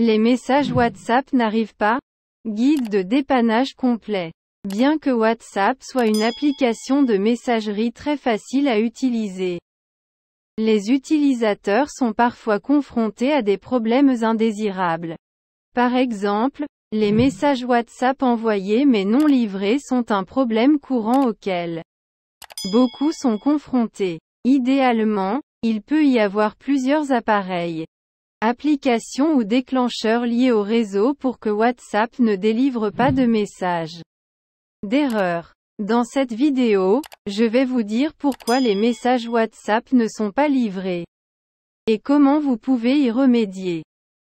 Les messages WhatsApp n'arrivent pas Guide de dépannage complet. Bien que WhatsApp soit une application de messagerie très facile à utiliser, les utilisateurs sont parfois confrontés à des problèmes indésirables. Par exemple, les messages WhatsApp envoyés mais non livrés sont un problème courant auquel beaucoup sont confrontés. Idéalement, il peut y avoir plusieurs appareils Application ou déclencheur lié au réseau pour que WhatsApp ne délivre pas de messages d'erreur. Dans cette vidéo, je vais vous dire pourquoi les messages WhatsApp ne sont pas livrés et comment vous pouvez y remédier.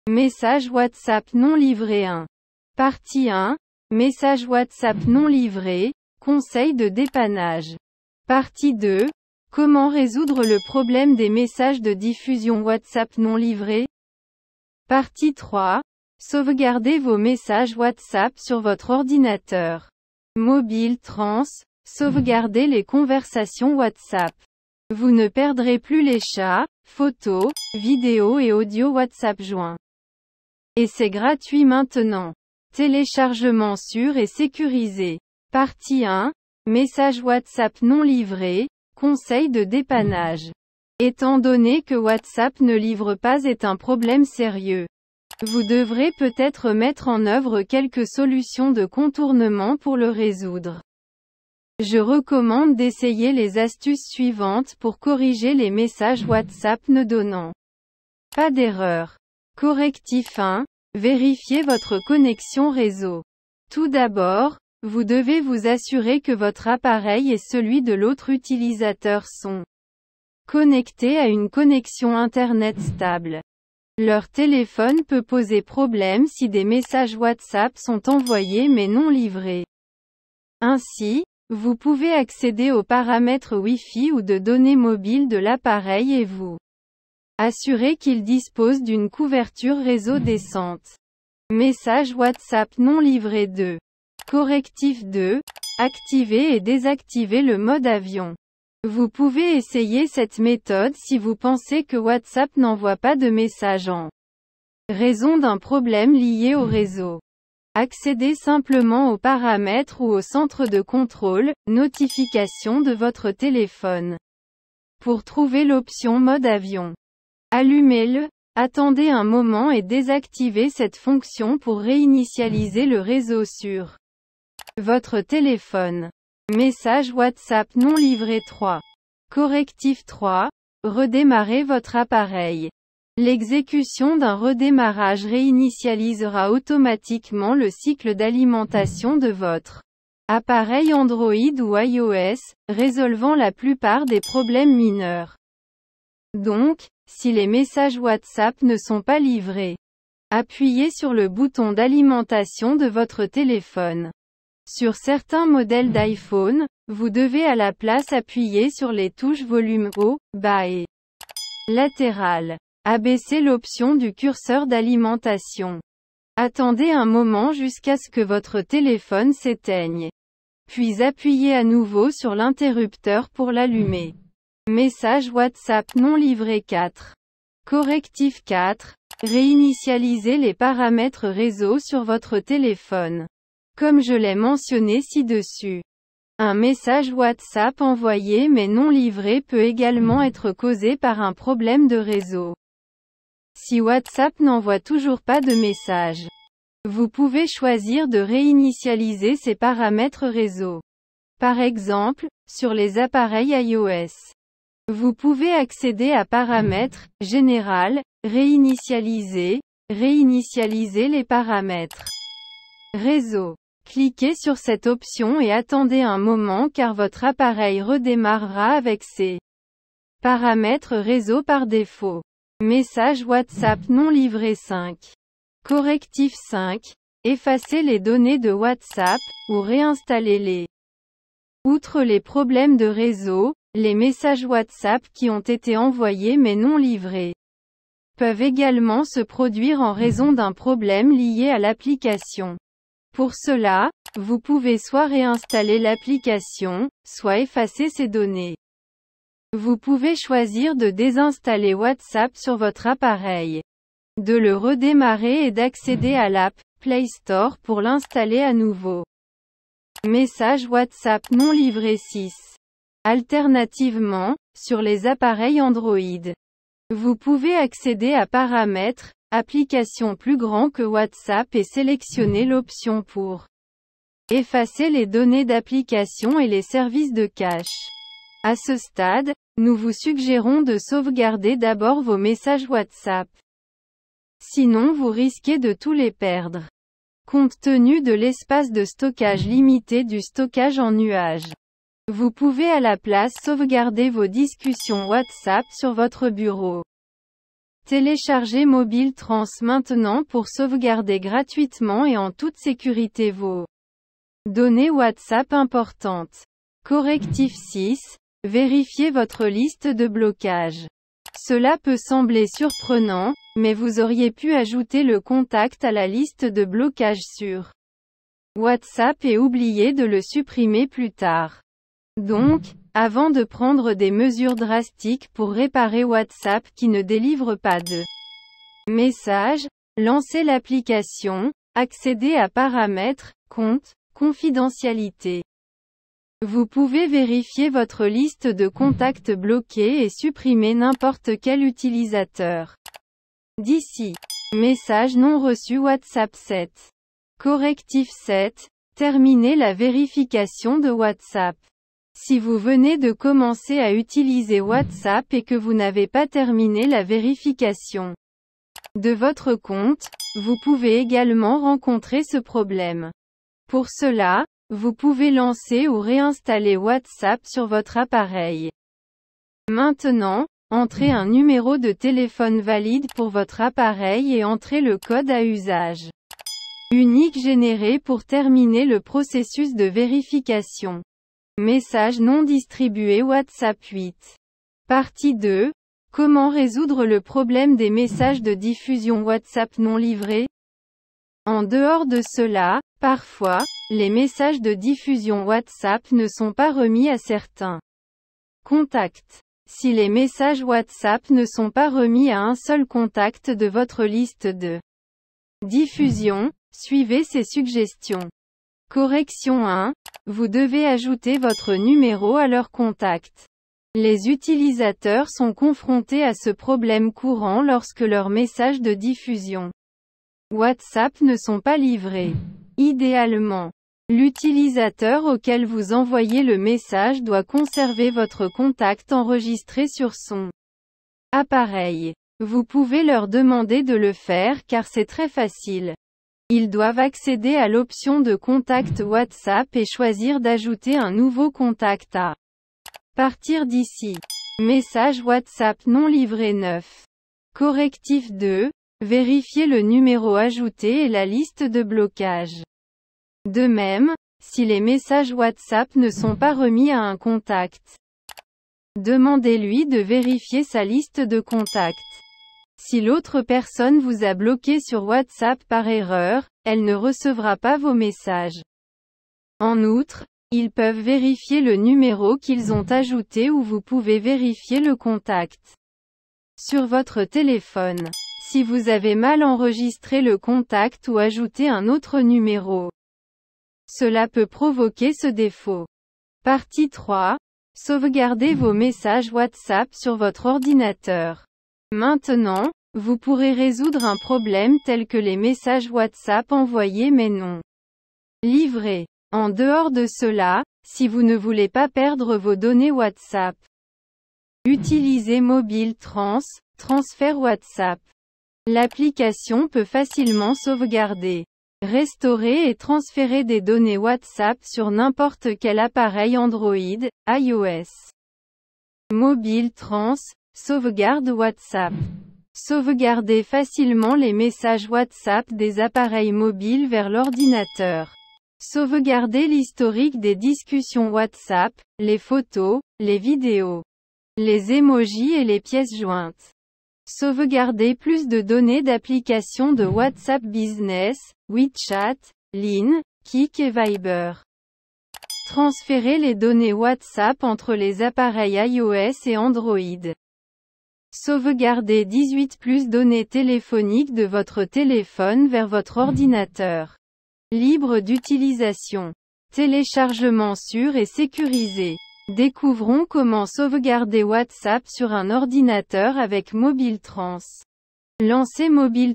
Message WhatsApp non livré 1. Partie 1. Message WhatsApp non livré. Conseil de dépannage. Partie 2. Comment résoudre le problème des messages de diffusion WhatsApp non livrés Partie 3. Sauvegardez vos messages WhatsApp sur votre ordinateur mobile trans. Sauvegardez les conversations WhatsApp. Vous ne perdrez plus les chats, photos, vidéos et audio WhatsApp joints. Et c'est gratuit maintenant. Téléchargement sûr et sécurisé. Partie 1. Message WhatsApp non livré. Conseil de dépannage. Étant donné que WhatsApp ne livre pas est un problème sérieux. Vous devrez peut-être mettre en œuvre quelques solutions de contournement pour le résoudre. Je recommande d'essayer les astuces suivantes pour corriger les messages WhatsApp ne donnant pas d'erreur. Correctif 1. Vérifiez votre connexion réseau. Tout d'abord, vous devez vous assurer que votre appareil et celui de l'autre utilisateur sont connectés à une connexion Internet stable. Leur téléphone peut poser problème si des messages WhatsApp sont envoyés mais non livrés. Ainsi, vous pouvez accéder aux paramètres Wi-Fi ou de données mobiles de l'appareil et vous assurer qu'il dispose d'une couverture réseau décente. Message WhatsApp non livré 2. Correctif 2. Activer et désactiver le mode avion. Vous pouvez essayer cette méthode si vous pensez que WhatsApp n'envoie pas de message en raison d'un problème lié au réseau. Accédez simplement aux paramètres ou au centre de contrôle, notification de votre téléphone. Pour trouver l'option mode avion, allumez-le, attendez un moment et désactivez cette fonction pour réinitialiser le réseau sur votre téléphone. Message WhatsApp non livré 3. Correctif 3. Redémarrez votre appareil. L'exécution d'un redémarrage réinitialisera automatiquement le cycle d'alimentation de votre appareil Android ou iOS, résolvant la plupart des problèmes mineurs. Donc, si les messages WhatsApp ne sont pas livrés, appuyez sur le bouton d'alimentation de votre téléphone. Sur certains modèles d'iPhone, vous devez à la place appuyer sur les touches volume haut, bas et latéral. Abaissez l'option du curseur d'alimentation. Attendez un moment jusqu'à ce que votre téléphone s'éteigne. Puis appuyez à nouveau sur l'interrupteur pour l'allumer. Message WhatsApp non livré 4. Correctif 4. Réinitialisez les paramètres réseau sur votre téléphone comme je l'ai mentionné ci-dessus. Un message WhatsApp envoyé mais non livré peut également être causé par un problème de réseau. Si WhatsApp n'envoie toujours pas de message, vous pouvez choisir de réinitialiser ses paramètres réseau. Par exemple, sur les appareils iOS, vous pouvez accéder à Paramètres, Général, Réinitialiser, Réinitialiser les paramètres. Réseau. Cliquez sur cette option et attendez un moment car votre appareil redémarrera avec ses paramètres réseau par défaut. Message WhatsApp non livré 5. Correctif 5. Effacez les données de WhatsApp, ou réinstallez-les. Outre les problèmes de réseau, les messages WhatsApp qui ont été envoyés mais non livrés peuvent également se produire en raison d'un problème lié à l'application. Pour cela, vous pouvez soit réinstaller l'application, soit effacer ses données. Vous pouvez choisir de désinstaller WhatsApp sur votre appareil, de le redémarrer et d'accéder à l'app Play Store pour l'installer à nouveau. Message WhatsApp non livré 6. Alternativement, sur les appareils Android, vous pouvez accéder à Paramètres, Application plus grand que WhatsApp et sélectionnez l'option pour effacer les données d'application et les services de cache. À ce stade, nous vous suggérons de sauvegarder d'abord vos messages WhatsApp. Sinon vous risquez de tous les perdre. Compte tenu de l'espace de stockage limité du stockage en nuage, vous pouvez à la place sauvegarder vos discussions WhatsApp sur votre bureau. Téléchargez Mobile Trans maintenant pour sauvegarder gratuitement et en toute sécurité vos données WhatsApp importantes. Correctif 6. Vérifiez votre liste de blocage. Cela peut sembler surprenant, mais vous auriez pu ajouter le contact à la liste de blocage sur WhatsApp et oublier de le supprimer plus tard. Donc, avant de prendre des mesures drastiques pour réparer WhatsApp qui ne délivre pas de message, lancez l'application, accédez à paramètres, compte, confidentialité. Vous pouvez vérifier votre liste de contacts bloqués et supprimer n'importe quel utilisateur. D'ici. Message non reçu WhatsApp 7. Correctif 7. Terminez la vérification de WhatsApp. Si vous venez de commencer à utiliser WhatsApp et que vous n'avez pas terminé la vérification de votre compte, vous pouvez également rencontrer ce problème. Pour cela, vous pouvez lancer ou réinstaller WhatsApp sur votre appareil. Maintenant, entrez un numéro de téléphone valide pour votre appareil et entrez le code à usage unique généré pour terminer le processus de vérification. Messages non distribué WhatsApp 8. Partie 2. Comment résoudre le problème des messages de diffusion WhatsApp non livrés En dehors de cela, parfois, les messages de diffusion WhatsApp ne sont pas remis à certains contacts. Si les messages WhatsApp ne sont pas remis à un seul contact de votre liste de diffusion, suivez ces suggestions. Correction 1. Vous devez ajouter votre numéro à leur contact. Les utilisateurs sont confrontés à ce problème courant lorsque leurs messages de diffusion WhatsApp ne sont pas livrés. Idéalement, l'utilisateur auquel vous envoyez le message doit conserver votre contact enregistré sur son appareil. Vous pouvez leur demander de le faire car c'est très facile. Ils doivent accéder à l'option de contact WhatsApp et choisir d'ajouter un nouveau contact à partir d'ici. Message WhatsApp non livré 9. Correctif 2. Vérifiez le numéro ajouté et la liste de blocage. De même, si les messages WhatsApp ne sont pas remis à un contact, demandez-lui de vérifier sa liste de contacts. Si l'autre personne vous a bloqué sur WhatsApp par erreur, elle ne recevra pas vos messages. En outre, ils peuvent vérifier le numéro qu'ils ont ajouté ou vous pouvez vérifier le contact sur votre téléphone. Si vous avez mal enregistré le contact ou ajouté un autre numéro, cela peut provoquer ce défaut. Partie 3. Sauvegardez vos messages WhatsApp sur votre ordinateur. Maintenant, vous pourrez résoudre un problème tel que les messages WhatsApp envoyés mais non livrés. En dehors de cela, si vous ne voulez pas perdre vos données WhatsApp, utilisez Mobile Trans, Transfert WhatsApp. L'application peut facilement sauvegarder, restaurer et transférer des données WhatsApp sur n'importe quel appareil Android, iOS. Mobile Trans, Sauvegarde WhatsApp. Sauvegarder facilement les messages WhatsApp des appareils mobiles vers l'ordinateur. Sauvegarder l'historique des discussions WhatsApp, les photos, les vidéos, les émojis et les pièces jointes. Sauvegarder plus de données d'applications de WhatsApp Business, WeChat, Lean, Kik et Viber. Transférer les données WhatsApp entre les appareils iOS et Android. Sauvegarder 18 plus données téléphoniques de votre téléphone vers votre ordinateur. Libre d'utilisation. Téléchargement sûr et sécurisé. Découvrons comment sauvegarder WhatsApp sur un ordinateur avec Mobile MobileTrans. Lancez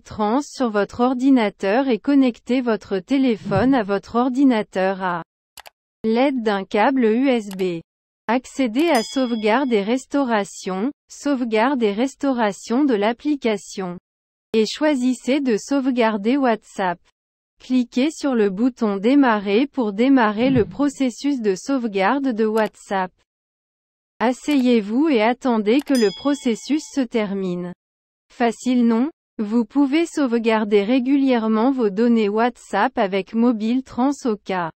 Trans sur votre ordinateur et connectez votre téléphone à votre ordinateur à l'aide d'un câble USB. Accédez à Sauvegarde et Restauration, Sauvegarde et Restauration de l'application. Et choisissez de sauvegarder WhatsApp. Cliquez sur le bouton Démarrer pour démarrer le processus de sauvegarde de WhatsApp. Asseyez-vous et attendez que le processus se termine. Facile non Vous pouvez sauvegarder régulièrement vos données WhatsApp avec Mobile Transoka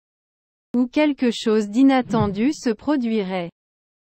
ou quelque chose d'inattendu se produirait.